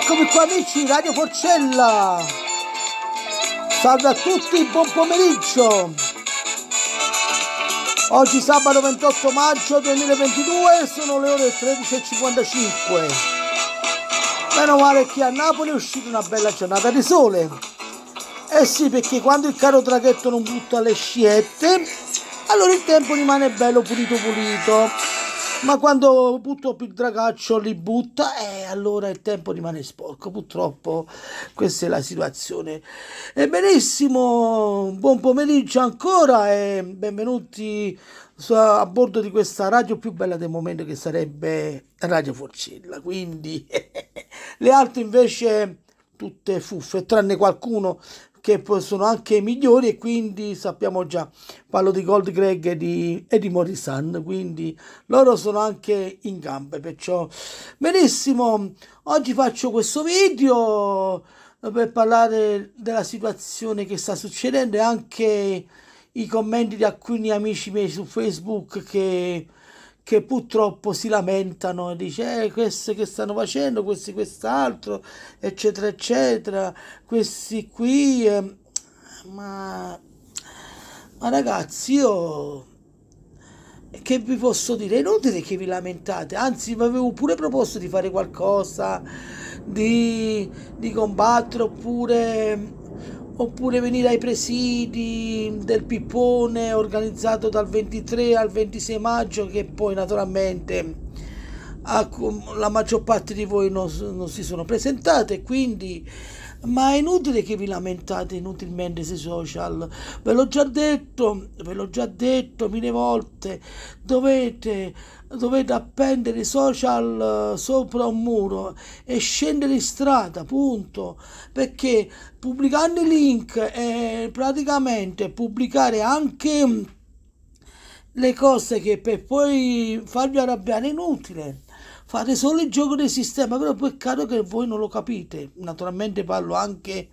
Eccomi qua amici, Radio Forcella! Salve a tutti, buon pomeriggio! Oggi sabato 28 maggio 2022 sono le ore 13.55. Meno male che a Napoli è uscita una bella giornata di sole. Eh sì, perché quando il caro traghetto non butta le sciette, allora il tempo rimane bello pulito pulito ma quando purtroppo il dragaccio li butta e eh, allora il tempo rimane sporco purtroppo questa è la situazione e benissimo buon pomeriggio ancora e benvenuti a bordo di questa radio più bella del momento che sarebbe Radio Forcella quindi le altre invece tutte fuffe tranne qualcuno che sono anche migliori e quindi sappiamo già, parlo di Gold Greg e di, e di Morrisan, quindi loro sono anche in gambe, perciò benissimo, oggi faccio questo video eh, per parlare della situazione che sta succedendo e anche i commenti di alcuni amici miei su Facebook che che purtroppo si lamentano e dice eh, questi che stanno facendo, questi quest'altro, eccetera, eccetera, questi qui. Eh, ma, ma ragazzi, io che vi posso dire? Inutile che vi lamentate, anzi vi avevo pure proposto di fare qualcosa, di, di combattere oppure oppure venire ai presidi del Pippone organizzato dal 23 al 26 maggio che poi naturalmente la maggior parte di voi non, non si sono presentate quindi ma è inutile che vi lamentate inutilmente sui social, ve l'ho già detto, ve l'ho già detto mille volte, dovete, dovete appendere i social eh, sopra un muro e scendere in strada, punto, perché pubblicando i link e praticamente pubblicare anche mm, le cose che per poi farvi arrabbiare è inutile fate solo il gioco del sistema, però peccato che voi non lo capite. Naturalmente parlo anche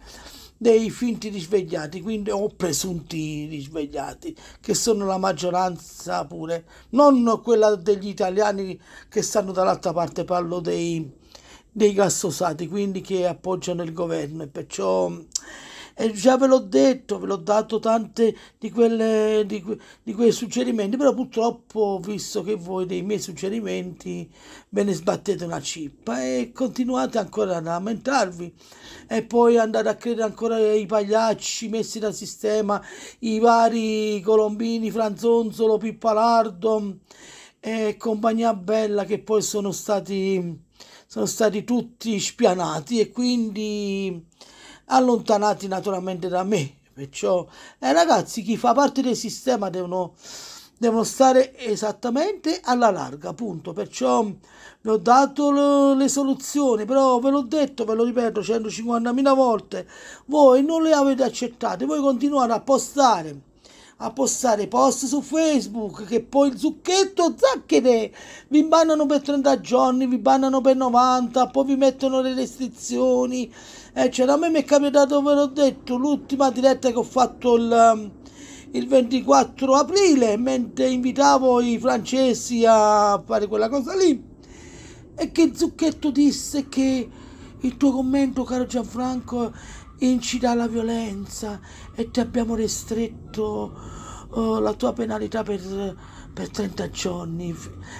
dei finti risvegliati, quindi o presunti risvegliati, che sono la maggioranza pure, non quella degli italiani che stanno dall'altra parte, parlo dei, dei gassosati, quindi che appoggiano il governo e perciò e già ve l'ho detto, ve l'ho dato tante di, quelle, di, di, quei suggerimenti, però purtroppo visto che voi dei miei suggerimenti ve ne sbattete una cippa e continuate ancora a lamentarvi e poi andate a credere ancora ai pagliacci messi da sistema, i vari Colombini, Franzonzolo, Pippalardo e compagnia bella che poi sono stati sono stati tutti spianati e quindi allontanati naturalmente da me. Perciò, eh, ragazzi, chi fa parte del sistema devono, devono stare esattamente alla larga, punto. Perciò vi ho dato le, le soluzioni, però ve l'ho detto, ve lo ripeto 150.000 volte, voi non le avete accettate, voi continuate a postare a postare post su Facebook che poi il zucchetto zacchete vi bannano per 30 giorni, vi bannano per 90, poi vi mettono le restrizioni eh, cioè, a me mi è capitato, ve l'ho detto, l'ultima diretta che ho fatto il, um, il 24 aprile, mentre invitavo i francesi a fare quella cosa lì, e che Zucchetto disse che il tuo commento, caro Gianfranco, incita alla violenza e ti abbiamo restretto oh, la tua penalità per, per, 30 giorni.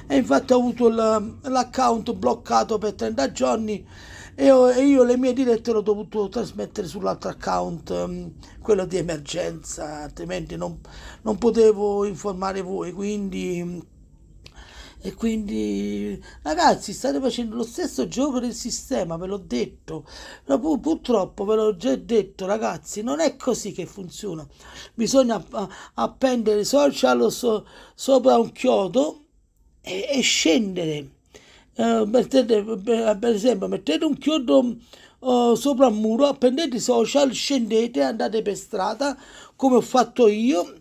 E infatti ho avuto um, l'account bloccato per 30 giorni e io, e io le mie dirette le ho dovuto trasmettere sull'altro account, ehm, quello di emergenza, altrimenti non, non potevo informare voi, quindi... E quindi, ragazzi, state facendo lo stesso gioco del sistema, ve l'ho detto. Però pur, purtroppo, ve l'ho già detto, ragazzi, non è così che funziona. Bisogna appendere i social so, sopra un chiodo e, e scendere. Eh, mettete, per esempio mettete un chiodo eh, sopra un muro, prendete i social, scendete, andate per strada come ho fatto io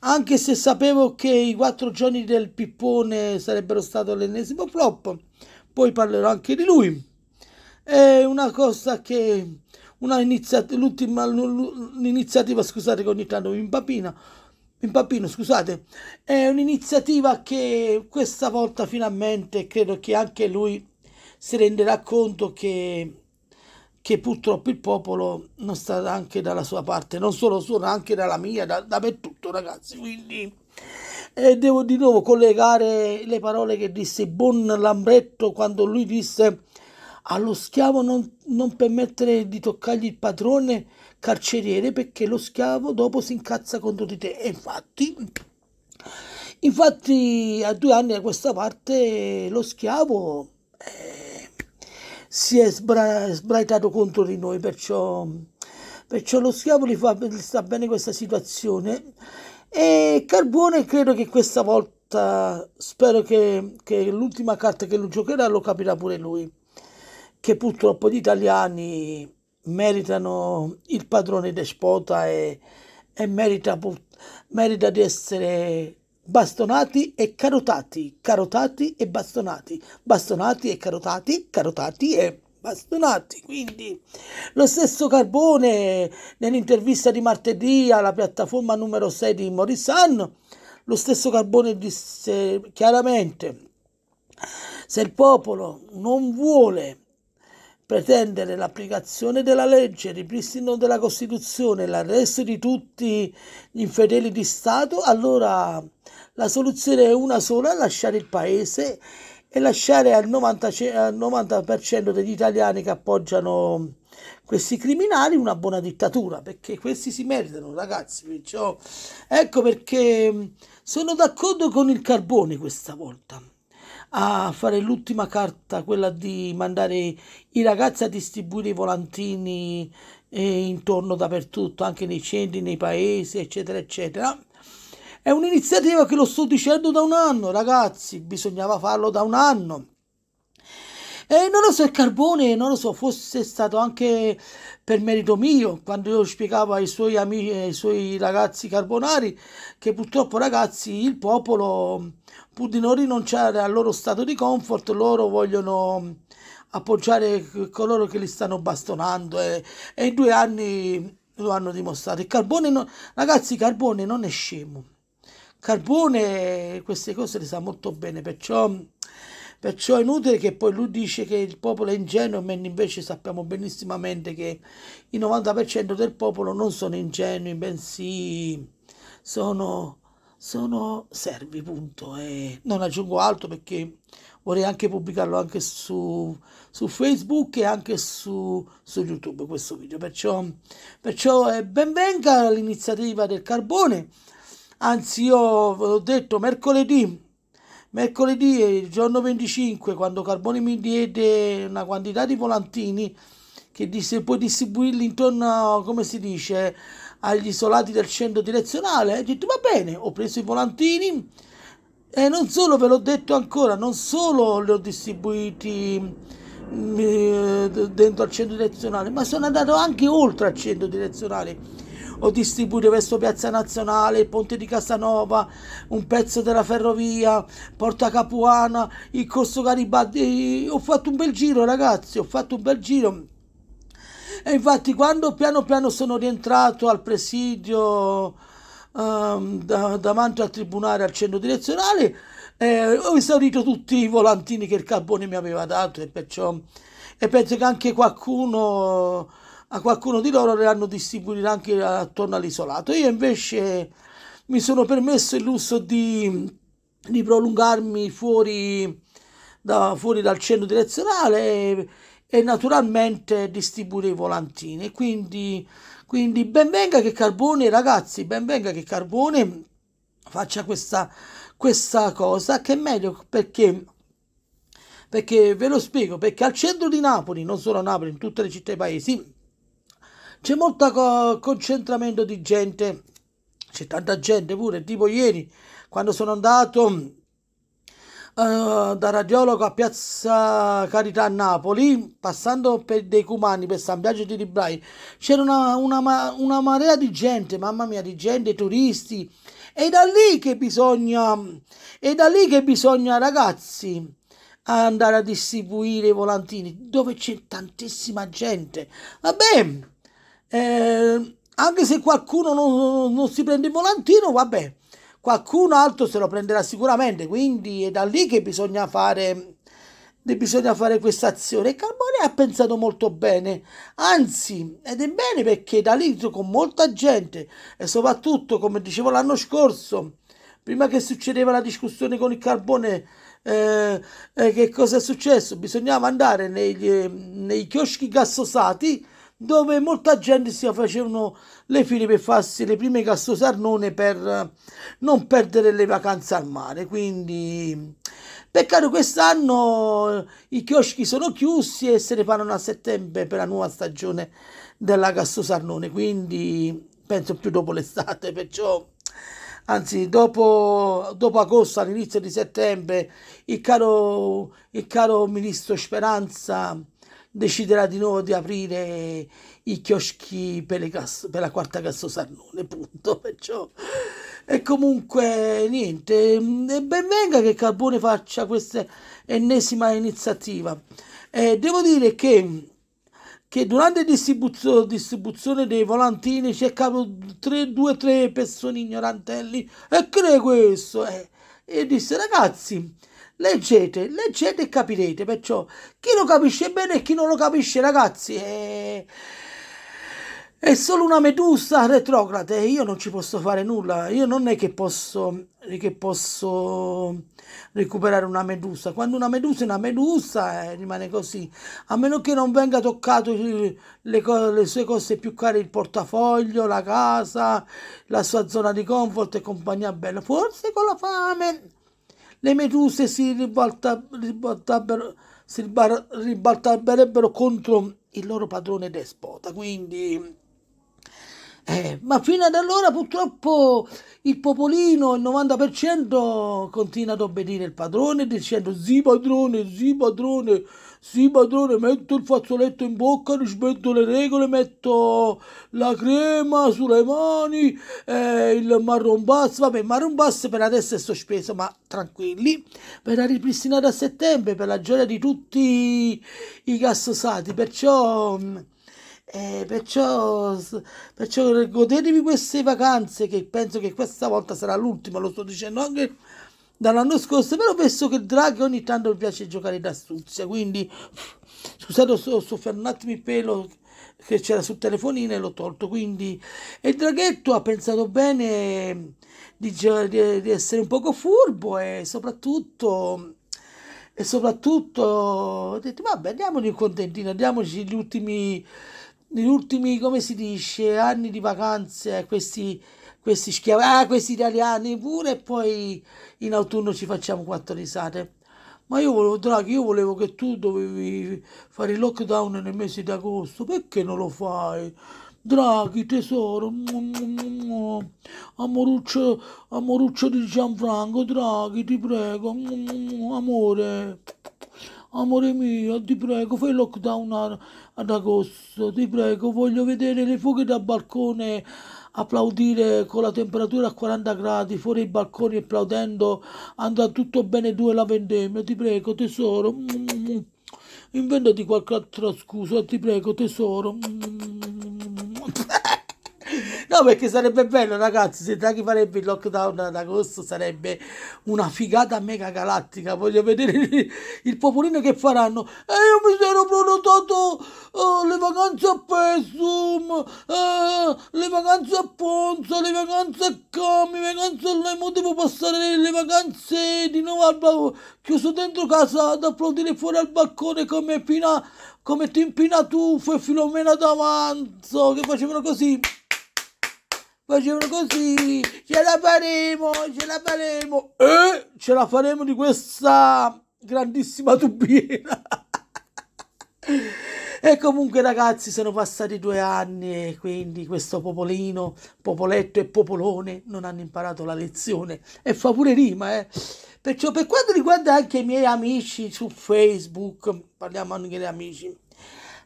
anche se sapevo che i quattro giorni del pippone sarebbero stato l'ennesimo flop, poi parlerò anche di lui. È una cosa che una iniziativa, l'ultima, l'iniziativa, scusate che ogni tanto mi impapina, Pimpappino, scusate, è un'iniziativa che questa volta finalmente credo che anche lui si renderà conto che, che purtroppo il popolo non sta anche dalla sua parte, non solo sua, anche dalla mia, da, dappertutto ragazzi, quindi eh, devo di nuovo collegare le parole che disse Bon Lambretto quando lui disse allo schiavo non, non permettere di toccargli il padrone carceriere perché lo schiavo dopo si incazza contro di te. E infatti, infatti a due anni da questa parte lo schiavo eh, si è sbra sbraitato contro di noi, perciò, perciò lo schiavo gli, fa, gli sta bene questa situazione. E Carbone credo che questa volta spero che, che l'ultima carta che lui giocherà lo capirà pure lui che purtroppo gli italiani meritano il padrone despota e, e merita, merita di essere bastonati e carotati, carotati e bastonati, bastonati e carotati, carotati e bastonati. Quindi lo stesso Carbone nell'intervista di martedì alla piattaforma numero 6 di Morissan, lo stesso Carbone disse chiaramente se il popolo non vuole pretendere l'applicazione della legge, il ripristino della Costituzione, l'arresto di tutti gli infedeli di Stato, allora la soluzione è una sola, lasciare il paese e lasciare al 90%, al 90% degli italiani che appoggiano questi criminali una buona dittatura, perché questi si meritano ragazzi, perciò ecco perché mm, sono d'accordo con il carbone questa volta a fare l'ultima carta, quella di mandare i ragazzi a distribuire i volantini eh, intorno dappertutto, anche nei centri, nei paesi, eccetera, eccetera. È un'iniziativa che lo sto dicendo da un anno, ragazzi, bisognava farlo da un anno. E non lo so, il carbone, non lo so, fosse stato anche per merito mio, quando io spiegavo ai suoi amici, ai suoi ragazzi carbonari, che purtroppo ragazzi, il popolo, pur di non rinunciare al loro stato di comfort, loro vogliono appoggiare coloro che li stanno bastonando e, e in due anni lo hanno dimostrato. Il carbone, non, ragazzi, carbone non è scemo. Carbone queste cose le sa molto bene, perciò Perciò è inutile che poi lui dice che il popolo è ingenuo, mentre invece sappiamo benissimamente che il 90% del popolo non sono ingenui, bensì sono, sono servi, punto. E non aggiungo altro perché vorrei anche pubblicarlo anche su, su Facebook e anche su, su, YouTube questo video. Perciò, perciò eh, benvenga l'iniziativa del carbone. Anzi, io ve l'ho detto mercoledì Mercoledì, eh, il giorno 25, quando Carboni mi diede una quantità di volantini che disse puoi distribuirli intorno, come si dice, agli isolati del centro direzionale, eh, ho detto va bene, ho preso i volantini e non solo, ve l'ho detto ancora, non solo li ho distribuiti mm, eh, dentro al centro direzionale, ma sono andato anche oltre al centro direzionale o distribuire verso Piazza Nazionale, il ponte di Casanova, un pezzo della ferrovia, Porta Capuana, il Corso Garibaldi. Eh, ho fatto un bel giro, ragazzi, ho fatto un bel giro. E infatti quando piano piano sono rientrato al presidio um, da, davanti al tribunale, al centro direzionale, eh, ho esaurito tutti i volantini che il carbone mi aveva dato e perciò e penso che anche qualcuno a qualcuno di loro le hanno distribuite anche attorno all'isolato. Io invece mi sono permesso il lusso di, di prolungarmi fuori, da, fuori, dal centro direzionale e, e naturalmente distribuire i volantini. Quindi, quindi benvenga che Carbone, ragazzi, benvenga che Carbone faccia questa, questa cosa che è meglio perché perché ve lo spiego perché al centro di Napoli non solo a Napoli in tutte le città e i paesi c'è molto co- concentramento di gente, c'è tanta gente pure, tipo ieri quando sono andato uh, da radiologo a Piazza Carità a Napoli, passando per dei Cumani, per San Biagio di librai c'era una, una, una marea di gente, mamma mia, di gente, turisti. È da lì che bisogna, è da lì che bisogna, ragazzi, andare a distribuire i volantini, dove c'è tantissima gente. Vabbè. Eh, anche se qualcuno non, non, si prende il volantino, vabbè, qualcun altro se lo prenderà sicuramente. Quindi è da lì che bisogna fare, bisogna fare questa azione. Carbone ha pensato molto bene, anzi, ed è bene perché da lì con molta gente e soprattutto, come dicevo l'anno scorso, prima che succedeva la discussione con il carbone. Eh, eh, che cosa è successo? Bisognava andare negli, nei chioschi gassosati dove molta gente si facevano le file per farsi le prime cassosarnone per eh, non perdere le vacanze al mare. Quindi, peccato quest'anno eh, i chioschi sono chiusi e se ne parlano a settembre per la nuova stagione della cassosarnone. Quindi, penso più dopo l'estate, perciò anzi dopo, dopo, agosto all'inizio di settembre il caro, il caro ministro Speranza deciderà di nuovo di aprire i chioschi per, casso, per la quarta Casso Sarnone, punto. Perciò, e comunque, niente, mm, e ben venga che Carbone faccia questa ennesima iniziativa. Eh, devo dire che che durante la distribuzione, distribuzione dei volantini cercavo 3, 2 3 persone ignorantelli e che è questo? Eh, e disse ragazzi leggete, leggete e capirete, perciò chi lo capisce bene e chi non lo capisce ragazzi è, è solo una medusa retrograde, io non ci posso fare nulla, io non è che posso, che posso recuperare una medusa, quando una medusa è una medusa eh, rimane così, a meno che non venga toccato le, le sue cose più care, il portafoglio, la casa, la sua zona di comfort e compagnia bella, forse con la fame le meduse si, ribalta, ribaltabbero, si ribar, ribaltarebbero contro il loro padrone despota. Quindi, eh, ma fino ad allora purtroppo il popolino, il 90%, continua ad obbedire il padrone dicendo zi padrone, zi padrone, sì, padrone, metto il fazzoletto in bocca, rispetto le regole, metto la crema sulle mani, eh, il marron bus. Vabbè, il marron bus per adesso è sospeso, ma tranquilli. Verrà ripristinato a settembre per la gioia di tutti i cassosati. Perciò. Eh, perciò, perciò godetevi queste vacanze che penso che questa volta sarà l'ultima, lo sto dicendo anche dall'anno scorso, però penso che Draghi ogni tanto mi piace giocare d'astuzia, quindi scusate ho soffiato un attimo il pelo che c'era sul telefonino e l'ho tolto, quindi il Draghetto ha pensato bene di, di, di essere un poco furbo e soprattutto e soprattutto ho detto vabbè diamogli un contentino, diamoci gli ultimi, gli ultimi come si dice, anni di vacanze a questi questi schiavi, ah, questi italiani pure, e poi in autunno ci facciamo quattro risate. Ma io volevo, Draghi, io volevo che tu dovevi fare il lockdown nel mese di agosto, perché non lo fai? Draghi, tesoro, amoruccio, amoruccio di Gianfranco, Draghi, ti prego, amore, amore mio, ti prego, fai lockdown ad agosto, ti prego, voglio vedere le fuoche da balcone applaudire con la temperatura a 40 gradi fuori i balconi e applaudendo andrà tutto bene due la vendemmia ti prego tesoro mm, mm, mm. inventati qualche altra scusa ti prego tesoro No, perché sarebbe bello, ragazzi, se Draghi farebbe il lockdown ad agosto sarebbe una figata mega galattica. Voglio vedere il popolino che faranno. E eh, io mi sono prenotato eh, le vacanze a Pesum, eh, le vacanze a Ponza, le vacanze a Cami, le vacanze a Lemo, devo passare le vacanze di nuovo al balcone, chiuso dentro casa ad applaudire fuori al balcone come Pina, come Timpina Tuffo e Filomena D'Avanzo, che facevano così facevano così, ce la faremo, ce la faremo, e ce la faremo di questa grandissima tubiera. E comunque ragazzi sono passati due anni e quindi questo popolino, popoletto e popolone non hanno imparato la lezione e fa pure rima eh. Perciò per quanto riguarda anche i miei amici su Facebook, parliamo anche degli amici,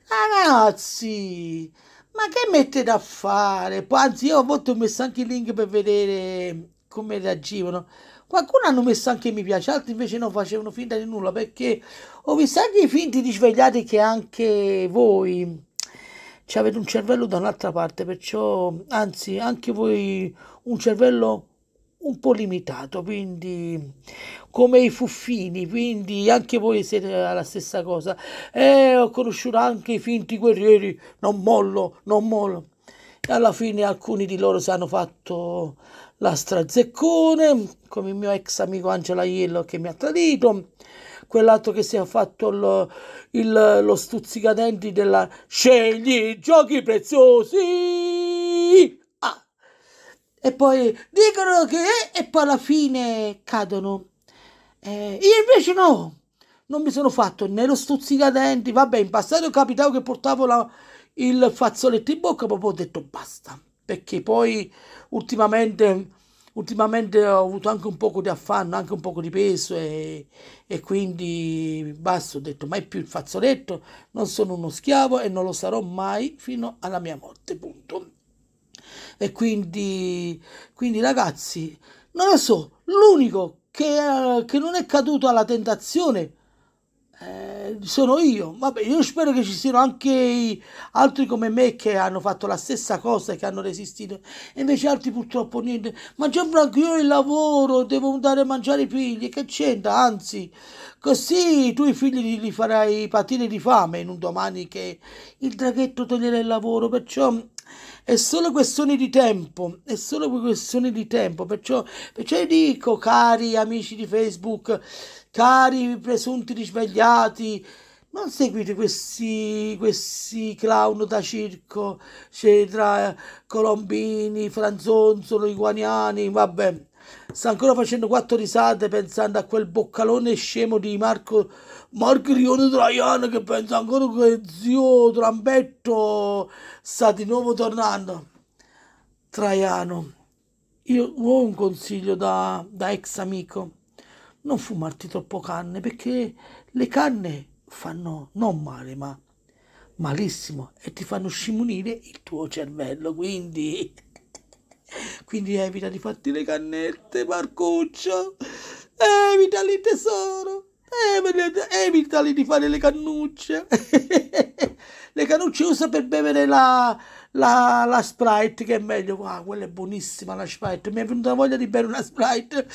ragazzi ma che mette da fare? Anzi, io a volte ho messo anche i link per vedere come reagivano. Qualcuno hanno messo anche mi piace, altri invece non facevano finta di nulla perché ho visto anche i finti di svegliati che anche voi avete un cervello da un'altra parte, perciò anzi anche voi un cervello un po' limitato, quindi come i fuffini, quindi anche voi siete la stessa cosa. E eh, ho conosciuto anche i finti guerrieri, non mollo, non mollo. E alla fine alcuni di loro si hanno fatto la strazeccone, come il mio ex amico Angela Iello che mi ha tradito, quell'altro che si è fatto lo, il, lo stuzzicadenti della Scegli giochi preziosi e poi dicono che e poi alla fine cadono. Eh, io invece no, non mi sono fatto né lo stuzzicadenti, vabbè in passato capitavo che portavo la, il fazzoletto in bocca, proprio ho detto basta, perché poi ultimamente ultimamente ho avuto anche un po' di affanno, anche un po' di peso e, e, quindi basta, ho detto mai più il fazzoletto, non sono uno schiavo e non lo sarò mai fino alla mia morte, punto. E quindi, quindi ragazzi, non lo so, l'unico che, che, non è caduto alla tentazione eh, sono io. Vabbè, io spero che ci siano anche altri come me che hanno fatto la stessa cosa e che hanno resistito, e invece altri purtroppo niente. Ma Gianfranco, io il lavoro, devo andare a mangiare i figli, che c'entra? Anzi, così tu i figli li farai patire di fame in un domani che il draghetto toglierà il lavoro, perciò è solo questione di tempo, è solo questione di tempo. Perciò, perciò dico, cari amici di Facebook, cari presunti risvegliati, non seguite questi, questi clown da circo, c'è cioè tra Colombini, Franzonzolo, Iguaniani, vabbè Sta ancora facendo quattro risate pensando a quel boccalone scemo di Marco Margrione Traiano che pensa ancora che zio Trambetto sta di nuovo tornando. Traiano, io ho un consiglio da, da ex amico. Non fumarti troppo canne perché le canne fanno non male ma malissimo e ti fanno scimunire il tuo cervello quindi Quindi evita di farti le cannette, Marcuccio. Evitali, tesoro. Evitali di fare le cannucce. le cannucce usa per bevere la, la, la Sprite, che è meglio. Ah, quella è buonissima la Sprite. Mi è venuta voglia di bere una Sprite.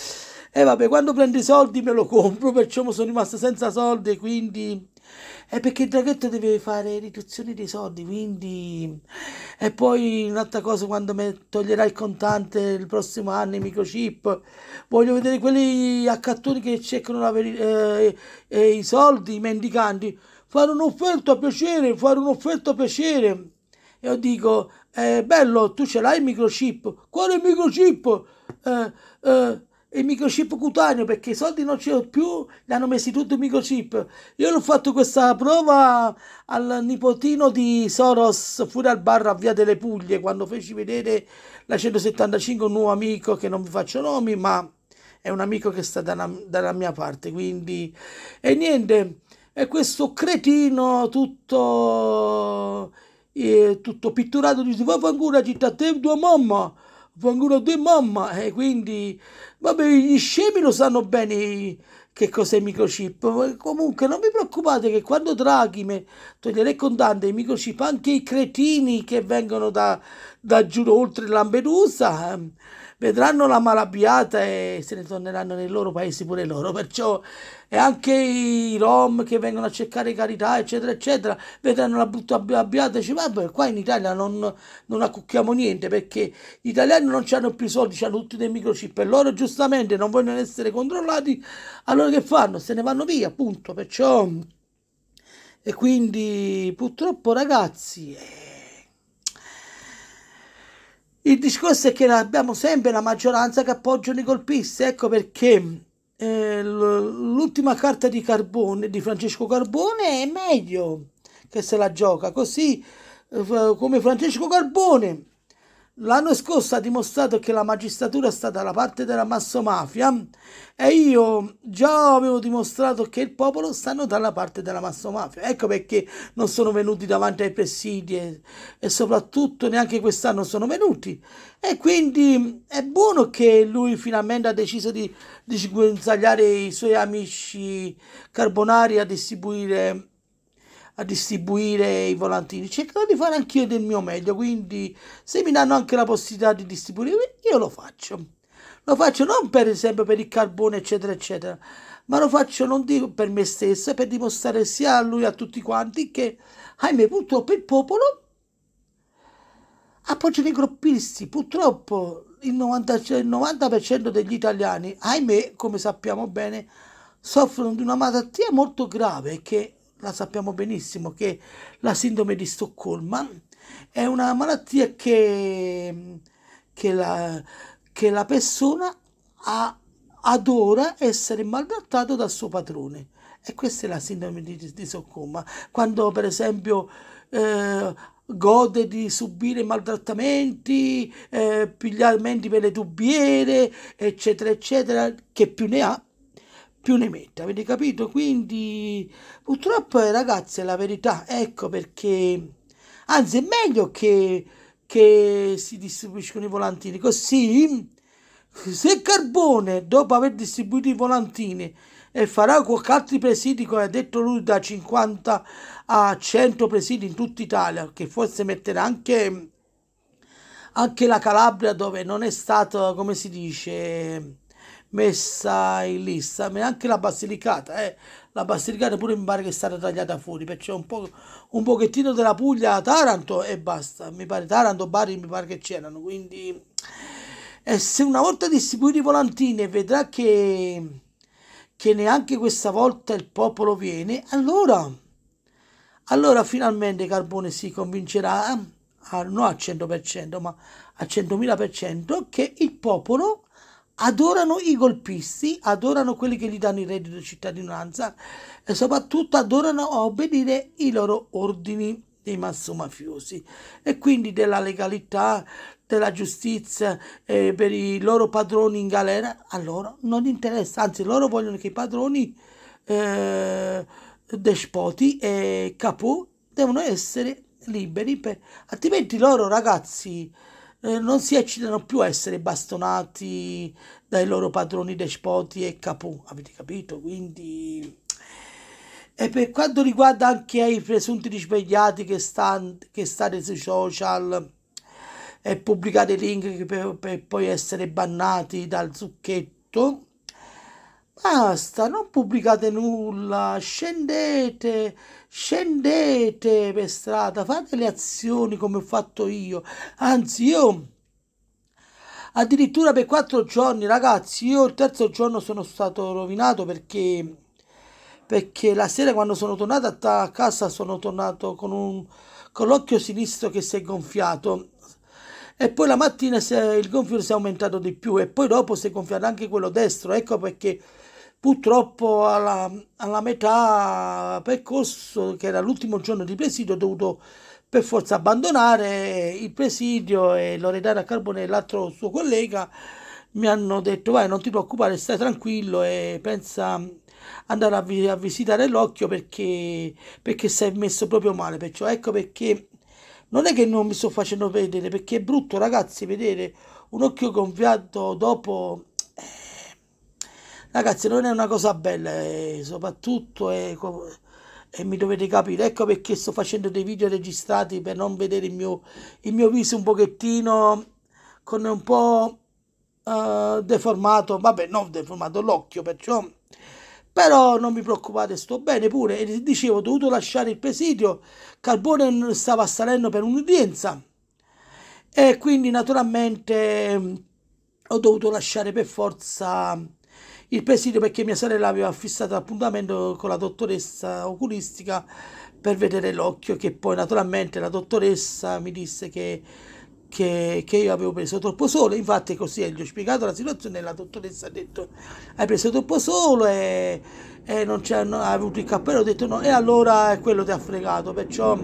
E vabbè, quando prendo i soldi me lo compro, perciò sono rimasto senza soldi, quindi è perché il draghetto deve fare riduzione dei soldi, quindi... E poi un'altra cosa, quando me toglierà il contante il prossimo anno, i microchip, voglio vedere quelli a cattoni che cercano veri... eh, eh, i soldi, i mendicanti, fare un'offerta a piacere, fare un'offerta a piacere. E io dico, eh, bello, tu ce l'hai il microchip? Quale microchip? Eh, eh, il microchip cutaneo perché i soldi non ce c'erano più, li hanno messi tutti il microchip. Io l'ho fatto questa prova al nipotino di Soros fuori al bar a Via delle Puglie quando feci vedere la 175 un nuovo amico che non vi faccio nomi, ma è un amico che sta dalla, dalla mia parte, quindi e niente, è questo cretino tutto eh, tutto pitturato dice vaffanculo città te tua mamma Vangolo 2 mamma, eh, quindi vabbè, gli scemi lo sanno bene che cos'è il microchip. Comunque non vi preoccupate che quando Draghi Drachime toglierà con Dante il microchip, anche i cretini che vengono da, da giù oltre Lampedusa... Eh, vedranno la malabbiata e se ne torneranno nei loro paesi pure loro, perciò e anche i rom che vengono a cercare carità eccetera eccetera vedranno la brutta abbiata e dice vabbè qua in Italia non, non accucchiamo niente perché gli italiani non hanno più soldi hanno tutti dei microchip e loro giustamente non vogliono essere controllati allora che fanno? se ne vanno via appunto perciò e quindi purtroppo ragazzi eh, il discorso è che abbiamo sempre la maggioranza che appoggiano i golpisti, ecco perché eh, l'ultima carta di Carbone, di Francesco Carbone, è meglio che se la gioca, così eh, come Francesco Carbone L'anno scorso ha dimostrato che la magistratura sta dalla parte della massomafia e io già avevo dimostrato che il popolo sta dalla parte della massomafia. Ecco perché non sono venuti davanti ai presidi e, e soprattutto neanche quest'anno sono venuti. E quindi è buono che lui finalmente ha deciso di, di sguinzagliare i suoi amici carbonari a distribuire a distribuire i volantini, cercherò di fare anch'io del mio meglio, quindi se mi danno anche la possibilità di distribuire, io lo faccio. Lo faccio non per esempio per il carbone, eccetera, eccetera, ma lo faccio non dico per me stesso, per dimostrare sia a lui a tutti quanti che, ahimè, purtroppo il popolo appoggia i groppisti. purtroppo il 90%, cioè il 90 degli italiani, ahimè, come sappiamo bene, soffrono di una malattia molto grave che la sappiamo benissimo che la sindrome di Stoccolma è una malattia che, che, la, che la persona ha, adora essere maltrattato dal suo padrone. E questa è la sindrome di, di Stoccolma. Quando per esempio eh, gode di subire maltrattamenti, eh, pigliamenti per le tubiere, eccetera, eccetera, che più ne ha più ne mette. Avete capito? Quindi purtroppo eh, ragazzi è la verità. Ecco perché anzi è meglio che, che si distribuiscono i volantini così se Carbone, dopo aver distribuito i volantini e farà qualche altro presidi, come ha detto lui, da 50 a 100 presidi in tutta Italia, che forse metterà anche, anche la Calabria dove non è stato, come si dice, messa in lista, anche la Basilicata, eh. la Basilicata pure mi pare che è stata tagliata fuori, perciò un, po', un pochettino della Puglia, Taranto e basta, mi pare Taranto, Bari mi pare che c'erano, quindi e eh, se una volta distribuiti i volantini e vedrà che, che neanche questa volta il popolo viene, allora, allora finalmente Carbone si convincerà, a, ah, ah, non al 100%, ma al 100.000% che il popolo adorano i golpisti, adorano quelli che gli danno il reddito di cittadinanza e soprattutto adorano obbedire i loro ordini dei massomafiosi e quindi della legalità, della giustizia eh, per i loro padroni in galera, a loro non interessa, anzi loro vogliono che i padroni eh, despoti e capo devono essere liberi, per... altrimenti loro ragazzi eh, non si eccitano più a essere bastonati dai loro padroni despoti e capù, avete capito? Quindi... E per quanto riguarda anche i presunti risvegliati che, stan, che state sui social e pubblicate link per, per poi essere bannati dal zucchetto, Basta, non pubblicate nulla, scendete, scendete per strada, fate le azioni come ho fatto io. Anzi, io addirittura per quattro giorni, ragazzi, io il terzo giorno sono stato rovinato perché, perché la sera quando sono tornato a casa sono tornato con, un, con l'occhio sinistro che si è gonfiato e poi la mattina il gonfio si è aumentato di più e poi dopo si è gonfiato anche quello destro, ecco perché Purtroppo alla, alla metà percorso, che era l'ultimo giorno di presidio, ho dovuto per forza abbandonare il presidio e Loredana Carbone e l'altro suo collega mi hanno detto vai non ti preoccupare stai tranquillo e pensa andare a, vi a visitare l'occhio perché, perché sei messo proprio male perciò ecco perché non è che non mi sto facendo vedere perché è brutto ragazzi vedere un occhio gonfiato dopo eh, Ragazzi, non è una cosa bella, eh, soprattutto eh, e mi dovete capire. Ecco perché sto facendo dei video registrati per non vedere il mio, il mio viso un pochettino con un po' uh, deformato, vabbè, non deformato l'occhio, perciò però non vi preoccupate, sto bene pure. E dicevo, ho dovuto lasciare il presidio, Carbone stava salendo per un'udienza e quindi naturalmente ho dovuto lasciare per forza il presidio perché mia sorella aveva fissato l'appuntamento con la dottoressa oculistica per vedere l'occhio che poi naturalmente la dottoressa mi disse che, che, che io avevo preso troppo sole, infatti così gli ho spiegato la situazione e la dottoressa ha detto hai preso troppo sole e non, non ha avuto il cappello, ho detto no e allora quello ti ha fregato, perciò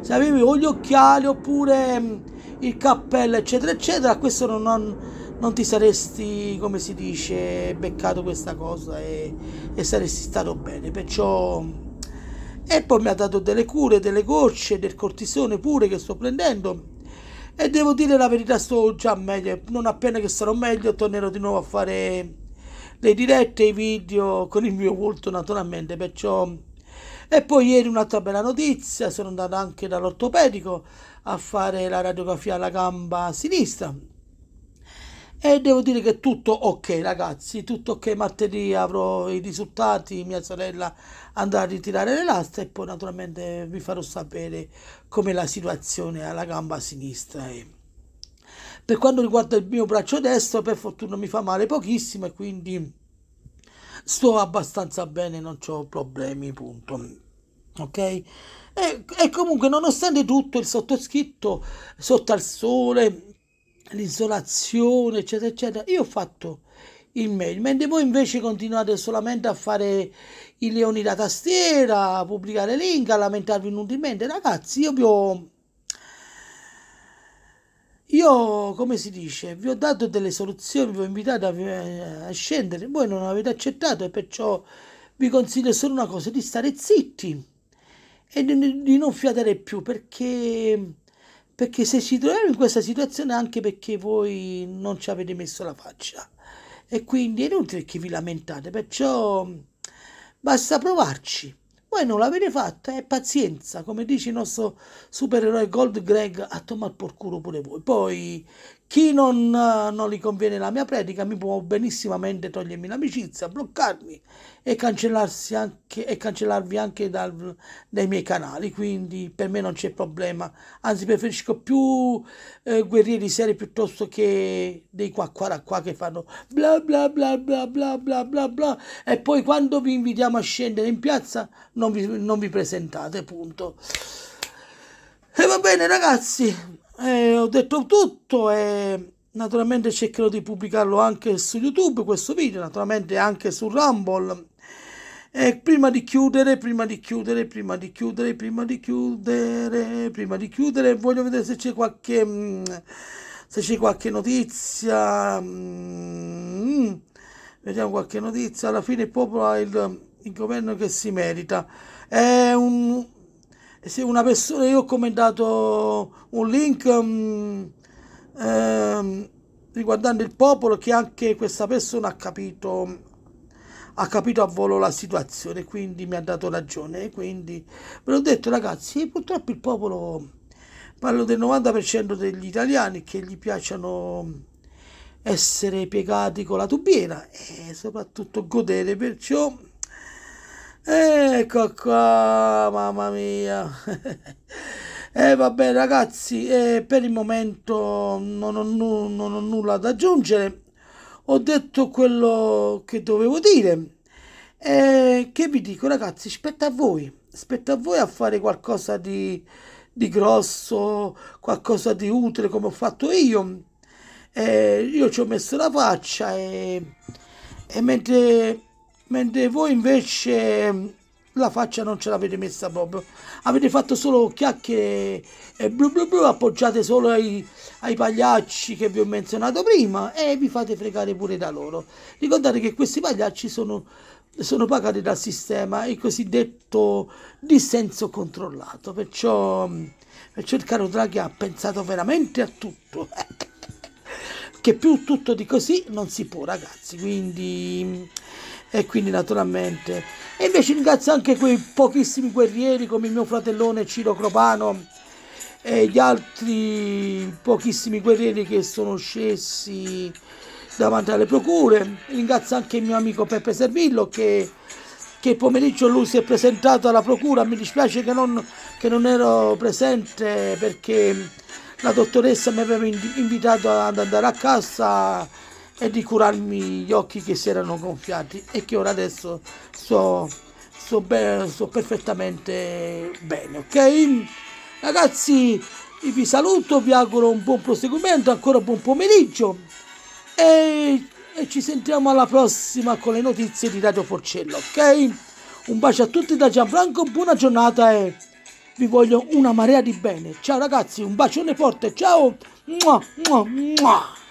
se avevi o gli occhiali oppure mm, il cappello eccetera eccetera, questo non... non non ti saresti, come si dice, beccato questa cosa e, e saresti stato bene. Perciò... E poi mi ha dato delle cure, delle gocce, del cortisone pure che sto prendendo. E devo dire la verità, sto già meglio. Non appena che sarò meglio, tornerò di nuovo a fare le dirette, i video con il mio volto naturalmente. Perciò... E poi ieri un'altra bella notizia, sono andato anche dall'ortopedico a fare la radiografia alla gamba sinistra e devo dire che tutto ok ragazzi, tutto ok, martedì avrò i risultati, mia sorella andrà a ritirare le lastre e poi naturalmente vi farò sapere come la situazione alla gamba sinistra. è. Eh. Per quanto riguarda il mio braccio destro, per fortuna mi fa male pochissimo e quindi sto abbastanza bene, non ho problemi, punto ok? E, e, comunque, nonostante tutto, il sottoscritto sotto al sole l'isolazione, eccetera, eccetera. Io ho fatto il meglio, mentre voi invece continuate solamente a fare i leoni da tastiera, a pubblicare link, a lamentarvi inutilmente. Ragazzi, io vi ho... Io, come si dice, vi ho dato delle soluzioni, vi ho invitato a, a scendere, voi non avete accettato e perciò vi consiglio solo una cosa, di stare zitti e di, di non fiatare più perché perché se ci troviamo in questa situazione è anche perché voi non ci avete messo la faccia e quindi è inutile che vi lamentate, perciò mm, basta provarci. Voi non l'avete fatto, è eh? pazienza, come dice il nostro supereroe Gold Greg, a tomar por culo pure voi. Poi chi non, non gli conviene la mia predica mi può benissimamente togliermi l'amicizia, bloccarmi e, cancellarsi anche, e cancellarvi anche dal, dai miei canali, quindi per me non c'è problema, anzi preferisco più eh, guerrieri seri piuttosto che dei qua qua qua che fanno bla bla bla bla bla bla bla bla e poi quando vi invitiamo a scendere in piazza non non vi, non vi presentate, punto. E va bene ragazzi, eh, ho detto tutto e naturalmente cercherò di pubblicarlo anche su YouTube questo video, naturalmente anche su Rumble. E prima di chiudere, prima di chiudere, prima di chiudere, prima di chiudere, prima di chiudere, voglio vedere se c'è qualche mm, se c'è qualche notizia. Mm. vediamo qualche notizia. Alla fine il popolo ha il il governo che si merita. È un, se una persona, io ho commentato un link um, mm, eh, riguardando il popolo che anche questa persona ha capito, ha capito a volo la situazione, quindi mi ha dato ragione. Quindi ve l'ho detto ragazzi, purtroppo il popolo, parlo del 90% degli italiani che gli piacciono essere piegati con la tubiera e soprattutto godere, perciò Ecco qua, mamma mia. E eh, vabbè ragazzi, eh, per il momento non ho, non ho, nulla da aggiungere. Ho detto quello che dovevo dire. Eh, che vi dico ragazzi, aspetta a voi. Aspetta a voi a fare qualcosa di, di grosso, qualcosa di utile come ho fatto io. Eh, io ci ho messo la faccia e, e mentre mentre voi invece mm, la faccia non ce l'avete messa proprio avete fatto solo chiacchiere e blu blu blu appoggiate solo ai, ai, pagliacci che vi ho menzionato prima e vi fate fregare pure da loro ricordate che questi pagliacci sono, sono pagati dal sistema il cosiddetto dissenso controllato perciò, mm, perciò il caro Draghi ha pensato veramente a tutto che più tutto di così non si può ragazzi quindi mm, e quindi naturalmente. E invece ringrazio anche quei pochissimi guerrieri come il mio fratellone Ciro Cropano e gli altri pochissimi guerrieri che sono scesi davanti alle procure. Ringrazio anche il mio amico Peppe Servillo che che pomeriggio lui si è presentato alla procura, mi dispiace che non, che non ero presente perché la dottoressa mi aveva invitato ad andare a casa e di curarmi gli occhi che si erano gonfiati e che ora adesso so, so, be- so perfettamente bene, ok? Ragazzi, vi saluto, vi auguro un buon proseguimento, ancora buon pomeriggio e, e ci sentiamo alla prossima con le notizie di Radio Forcello, ok? Un bacio a tutti da Gianfranco, buona giornata e vi voglio una marea di bene. Ciao ragazzi, un bacione forte, ciao! Mua, mua, mua.